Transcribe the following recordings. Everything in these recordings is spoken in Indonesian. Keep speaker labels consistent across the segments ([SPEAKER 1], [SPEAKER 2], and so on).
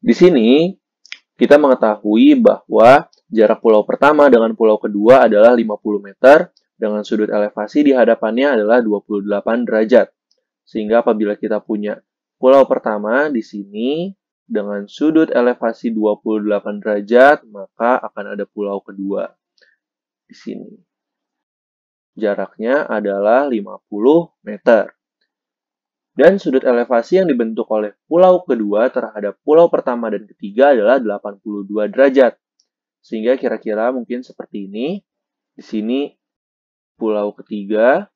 [SPEAKER 1] Di sini, kita mengetahui bahwa jarak pulau pertama dengan pulau kedua adalah 50 meter, dengan sudut elevasi di hadapannya adalah 28 derajat. Sehingga apabila kita punya pulau pertama di sini dengan sudut elevasi 28 derajat, maka akan ada pulau kedua di sini. Jaraknya adalah 50 meter. Dan sudut elevasi yang dibentuk oleh pulau kedua terhadap pulau pertama dan ketiga adalah 82 derajat. Sehingga kira-kira mungkin seperti ini. Di sini pulau ketiga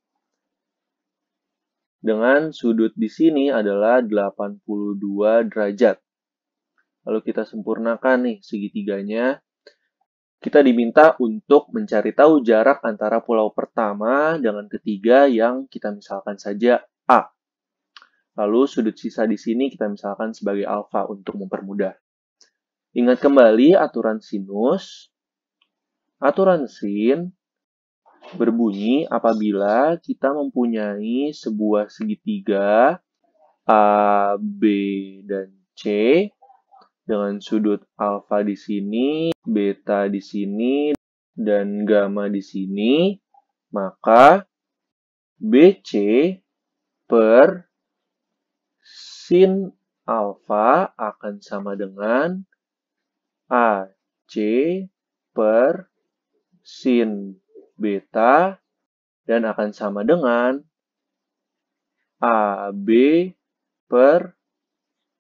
[SPEAKER 1] dengan sudut di sini adalah 82 derajat. Lalu kita sempurnakan nih segitiganya. Kita diminta untuk mencari tahu jarak antara pulau pertama dengan ketiga yang kita misalkan saja A. Lalu sudut sisa di sini kita misalkan sebagai alfa untuk mempermudah. Ingat kembali aturan sinus. Aturan sin berbunyi apabila kita mempunyai sebuah segitiga A, B, dan C dengan sudut alfa di sini, beta di sini, dan gamma di sini, maka BC per Sin alfa akan sama dengan AC per sin beta dan akan sama dengan AB per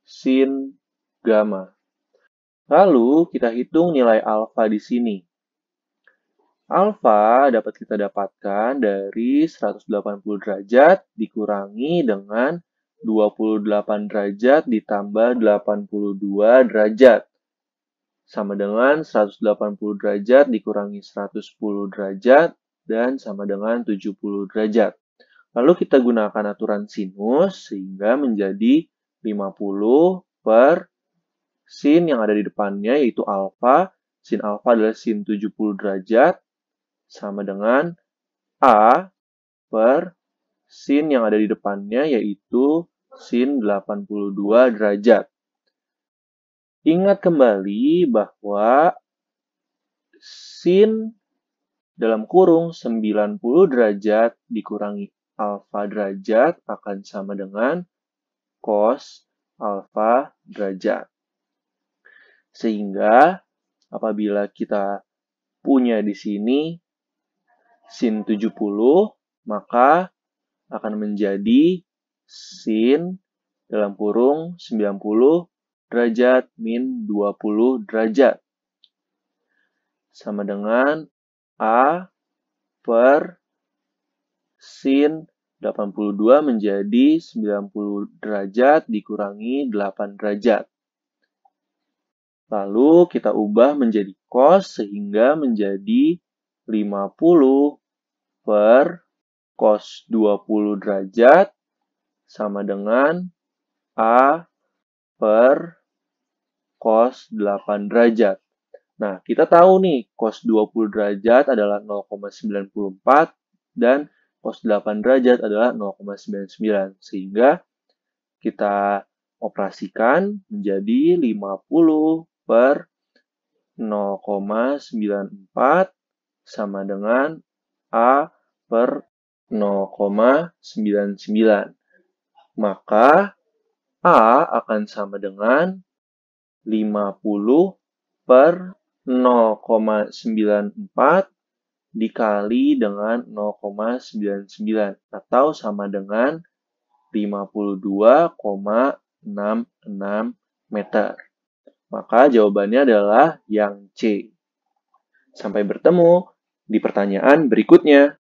[SPEAKER 1] sin gamma. Lalu kita hitung nilai alfa di sini. Alfa dapat kita dapatkan dari 180 derajat dikurangi dengan 28 derajat ditambah 82 derajat. Sama dengan 180 derajat dikurangi 110 derajat dan sama dengan 70 derajat. Lalu kita gunakan aturan sinus sehingga menjadi 50 per sin yang ada di depannya yaitu alfa. Sin alfa adalah sin 70 derajat sama dengan A per sin yang ada di depannya yaitu sin 82 derajat. Ingat kembali bahwa sin dalam kurung 90 derajat dikurangi alfa derajat akan sama dengan cos alfa derajat. Sehingga apabila kita punya di sini sin 70, maka akan menjadi sin dalam kurung 90 derajat min 20 derajat. Sama dengan A per sin 82 menjadi 90 derajat dikurangi 8 derajat. Lalu kita ubah menjadi cos sehingga menjadi 50 per cos 20 derajat sama dengan A per cos 8 derajat. Nah, kita tahu nih, cos 20 derajat adalah 0,94 dan cos 8 derajat adalah 0,99. Sehingga kita operasikan menjadi 50 per 0,94 sama dengan A per 0,99 maka A akan sama dengan 50 per 0,94 dikali dengan 0,99 atau sama dengan 52,66 meter. Maka jawabannya adalah yang C. Sampai bertemu di pertanyaan berikutnya.